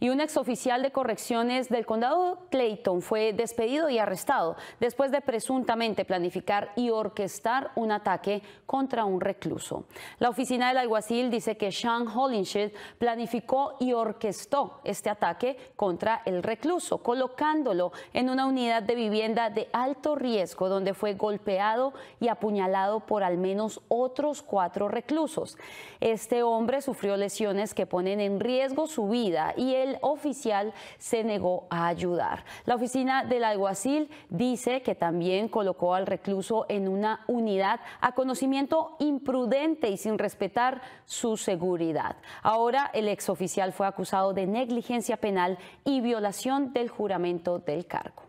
y un oficial de correcciones del condado Clayton fue despedido y arrestado después de presuntamente planificar y orquestar un ataque contra un recluso. La oficina del alguacil dice que Sean Hollinshed planificó y orquestó este ataque contra el recluso, colocándolo en una unidad de vivienda de alto riesgo donde fue golpeado y apuñalado por al menos otros cuatro reclusos. Este hombre sufrió lesiones que ponen en riesgo su vida y él el oficial se negó a ayudar. La oficina del alguacil dice que también colocó al recluso en una unidad a conocimiento imprudente y sin respetar su seguridad. Ahora el exoficial fue acusado de negligencia penal y violación del juramento del cargo.